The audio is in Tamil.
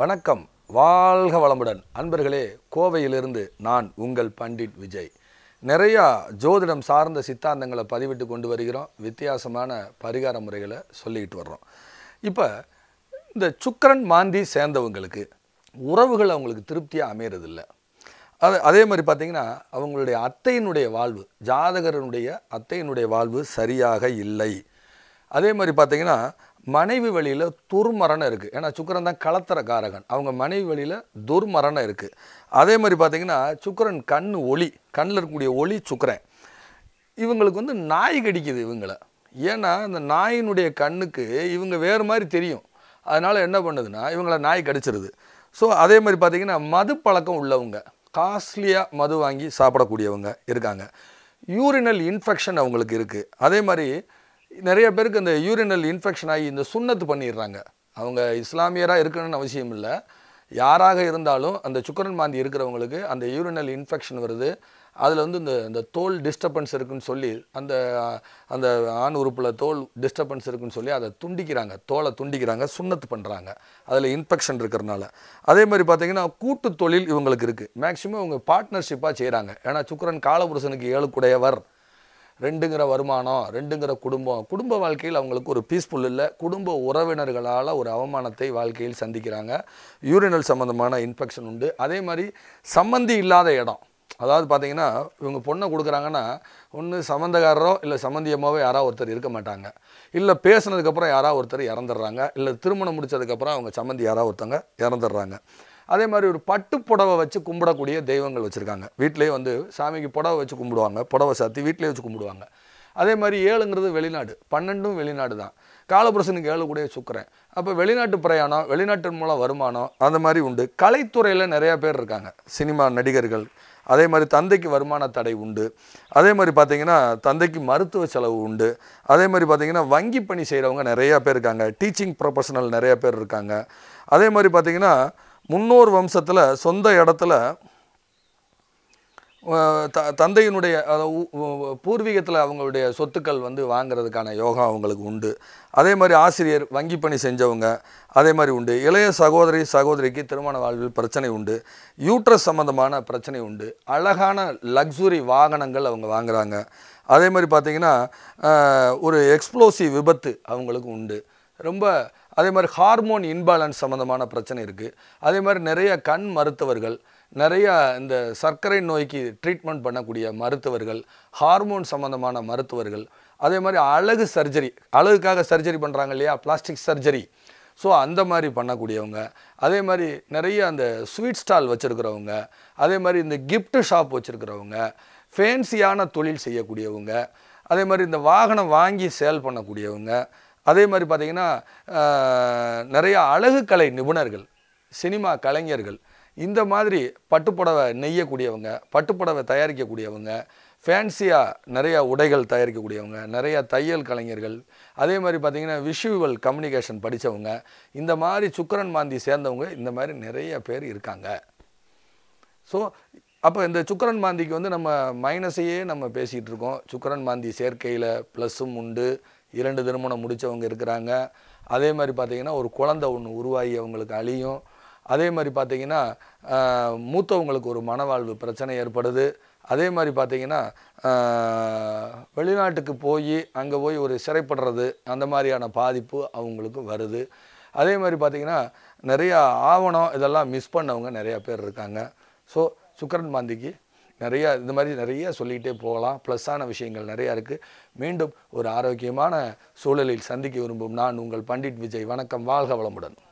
வணக்கம் வாழ்க வளமுடன் அன்பர்களே கோவையிலிருந்து நான் உங்கள் பண்டிட் விஜய் நிறையா ஜோதிடம் சார்ந்த சித்தாந்தங்களை பதிவிட்டு கொண்டு வருகிறோம் வித்தியாசமான பரிகார முறைகளை சொல்லிக்கிட்டு வர்றோம் இப்போ இந்த சுக்கரன் மாந்தி சேர்ந்தவங்களுக்கு உறவுகள் அவங்களுக்கு திருப்தியாக அமையறதில்ல அது அதே மாதிரி பார்த்திங்கன்னா அவங்களுடைய அத்தையினுடைய வாழ்வு ஜாதகரனுடைய அத்தையினுடைய வாழ்வு சரியாக இல்லை அதே மாதிரி பார்த்தீங்கன்னா மனைவி வழியில் துர்மரணம் இருக்குது ஏன்னா சுக்கரன் தான் கலத்தர காரகன் அவங்க மனைவி வழியில் துர்மரணம் இருக்குது அதே மாதிரி பார்த்திங்கன்னா சுக்கரன் கண் ஒளி கண்ணில் இருக்கக்கூடிய ஒளி சுக்கரன் இவங்களுக்கு வந்து நாய் கடிக்குது இவங்களை ஏன்னா இந்த நாயினுடைய கண்ணுக்கு இவங்க வேறு மாதிரி தெரியும் அதனால் என்ன பண்ணுதுன்னா இவங்கள நாய் கடிச்சிருது ஸோ அதே மாதிரி பார்த்திங்கன்னா மது பழக்கம் உள்ளவங்க காஸ்ட்லியாக மது வாங்கி சாப்பிடக்கூடியவங்க இருக்காங்க யூரினல் இன்ஃபெக்ஷன் அவங்களுக்கு இருக்குது அதே மாதிரி நிறைய பேருக்கு இந்த யூரினல் இன்ஃபெக்ஷன் ஆகி இந்த சுண்ணத்து பண்ணிடுறாங்க அவங்க இஸ்லாமியராக இருக்கணும்னு அவசியம் இல்லை யாராக இருந்தாலும் அந்த சுக்கரன் மாந்தி இருக்கிறவங்களுக்கு அந்த யூரினல் இன்ஃபெக்ஷன் வருது அதில் வந்து இந்த இந்த தோல் டிஸ்டர்பன்ஸ் இருக்குன்னு சொல்லி அந்த அந்த ஆண் உறுப்பில் தோல் டிஸ்டர்பன்ஸ் இருக்குன்னு சொல்லி அதை துண்டிக்கிறாங்க தோலை துண்டிக்கிறாங்க சுண்ணத்து பண்ணுறாங்க அதில் இன்ஃபெக்ஷன் இருக்கிறனால அதே மாதிரி பார்த்திங்கன்னா கூட்டு தொழில் இவங்களுக்கு இருக்குது மேக்ஸிமம் இவங்க பார்ட்னர்ஷிப்பாக செய்கிறாங்க ஏன்னா சுக்கரன் காலபுருஷனுக்கு ஏழு குடையவர் ரெண்டுங்கிற வருமானம் ரெண்டுங்கிற குடும்பம் குடும்ப வாழ்க்கையில் அவங்களுக்கு ஒரு பீஸ்ஃபுல் இல்லை குடும்ப உறவினர்களால் ஒரு அவமானத்தை வாழ்க்கையில் சந்திக்கிறாங்க யூரினல் சம்மந்தமான இன்ஃபெக்ஷன் உண்டு அதே மாதிரி சம்மந்தி இல்லாத இடம் அதாவது பார்த்திங்கன்னா இவங்க பொண்ணை கொடுக்குறாங்கன்னா ஒன்று சம்மந்தக்காரரோ இல்லை சம்மந்தியமாகவோ யாராவது ஒருத்தர் இருக்க மாட்டாங்க இல்லை பேசுனதுக்கப்புறம் யாராவது ஒருத்தர் இறந்துடுறாங்க இல்லை திருமணம் முடித்ததுக்கப்புறம் அவங்க சம்மந்தி யாராவது ஒருத்தவங்க இறந்துடுறாங்க அதே மாதிரி ஒரு பட்டு புடவை வச்சு கும்பிடக்கூடிய தெய்வங்கள் வச்சுருக்காங்க வீட்டிலேயே வந்து சாமிக்கு புடவை வச்சு கும்பிடுவாங்க புடவை சாத்தி வீட்டிலே வச்சு கும்பிடுவாங்க அதே மாதிரி ஏழுங்கிறது வெளிநாடு பன்னெண்டும் வெளிநாடு தான் காலபுருஷனுக்கு ஏழு கூட சுக்கரேன் அப்போ வெளிநாட்டு பிரயாணம் வெளிநாட்டின் மூலம் வருமானம் அந்த மாதிரி உண்டு கலைத்துறையில் நிறையா பேர் இருக்காங்க சினிமா நடிகர்கள் அதே மாதிரி தந்தைக்கு வருமான தடை உண்டு அதே மாதிரி பார்த்திங்கன்னா தந்தைக்கு மருத்துவ செலவு உண்டு அதே மாதிரி பார்த்திங்கன்னா வங்கி பணி செய்கிறவங்க நிறையா பேர் இருக்காங்க டீச்சிங் ப்ரொஃபஷனல் நிறையா பேர் இருக்காங்க அதே மாதிரி பார்த்திங்கன்னா முன்னோர் வம்சத்தில் சொந்த இடத்துல த தந்தையினுடைய பூர்வீகத்தில் அவங்களுடைய சொத்துக்கள் வந்து வாங்கிறதுக்கான யோகா அவங்களுக்கு உண்டு அதே மாதிரி ஆசிரியர் வங்கி பணி செஞ்சவங்க அதே மாதிரி உண்டு இளைய சகோதரி சகோதரிக்கு திருமண வாழ்வில் பிரச்சனை உண்டு யூட்ரஸ் சம்மந்தமான பிரச்சனை உண்டு அழகான லக்ஸுரி வாகனங்கள் அவங்க வாங்குகிறாங்க அதே மாதிரி பார்த்திங்கன்னா ஒரு எக்ஸ்ப்ளோசிவ் விபத்து அவங்களுக்கு உண்டு ரொம்ப அதே மாதிரி ஹார்மோன் இன்பேலன்ஸ் சம்மந்தமான பிரச்சனை இருக்குது அதே மாதிரி நிறைய கண் மருத்துவர்கள் நிறைய இந்த சர்க்கரை நோய்க்கு ட்ரீட்மெண்ட் பண்ணக்கூடிய மருத்துவர்கள் ஹார்மோன் சம்மந்தமான மருத்துவர்கள் அதே மாதிரி அழகு சர்ஜரி அழகுக்காக சர்ஜரி பண்ணுறாங்க இல்லையா பிளாஸ்டிக் சர்ஜரி ஸோ அந்த மாதிரி பண்ணக்கூடியவங்க அதே மாதிரி நிறைய அந்த ஸ்வீட் ஸ்டால் வச்சுருக்கிறவங்க அதே மாதிரி இந்த கிஃப்ட் ஷாப் வச்சுருக்கிறவங்க ஃபேன்சியான தொழில் செய்யக்கூடியவங்க அதே மாதிரி இந்த வாகனம் வாங்கி சேல் பண்ணக்கூடியவங்க அதே மாதிரி பார்த்திங்கன்னா நிறையா கலை நிபுணர்கள் சினிமா கலைஞர்கள் இந்த மாதிரி பட்டுப்புடவை நெய்யக்கூடியவங்க பட்டுப்புடவை தயாரிக்கக்கூடியவங்க ஃபேன்சியாக நிறையா உடைகள் தயாரிக்கக்கூடியவங்க நிறையா தையல் கலைஞர்கள் அதே மாதிரி பார்த்திங்கன்னா விஷுவல் கம்யூனிகேஷன் படித்தவங்க இந்த மாதிரி சுக்கரன் மாந்தி சேர்ந்தவங்க இந்த மாதிரி நிறைய பேர் இருக்காங்க ஸோ அப்போ இந்த சுக்கரன் மாந்திக்கு வந்து நம்ம மைனஸையே நம்ம பேசிகிட்டு இருக்கோம் சுக்கரன் மாந்தி சேர்க்கையில் ப்ளஸ்ஸும் உண்டு இரண்டு திருமணம் முடித்தவங்க இருக்கிறாங்க அதே மாதிரி பார்த்திங்கன்னா ஒரு குழந்தை ஒன்று உருவாகி அவங்களுக்கு அழியும் அதே மாதிரி பார்த்திங்கன்னா மூத்தவங்களுக்கு ஒரு மனவாழ்வு பிரச்சனை ஏற்படுது அதே மாதிரி பார்த்திங்கன்னா வெளிநாட்டுக்கு போய் அங்கே போய் ஒரு சிறைப்படுறது அந்த மாதிரியான பாதிப்பு அவங்களுக்கு வருது அதே மாதிரி பார்த்திங்கன்னா நிறையா ஆவணம் இதெல்லாம் மிஸ் பண்ணவங்க நிறையா பேர் இருக்காங்க ஸோ சுக்கரன் மாந்திக்கு நிறையா இந்த மாதிரி நிறைய சொல்லிக்கிட்டே போகலாம் ப்ளஸ்ஸான விஷயங்கள் நிறையா இருக்குது மீண்டும் ஒரு ஆரோக்கியமான சூழலில் சந்திக்க விரும்பும் நான் உங்கள் பண்டிட் விஜய் வணக்கம் வாழ்க வளமுடன்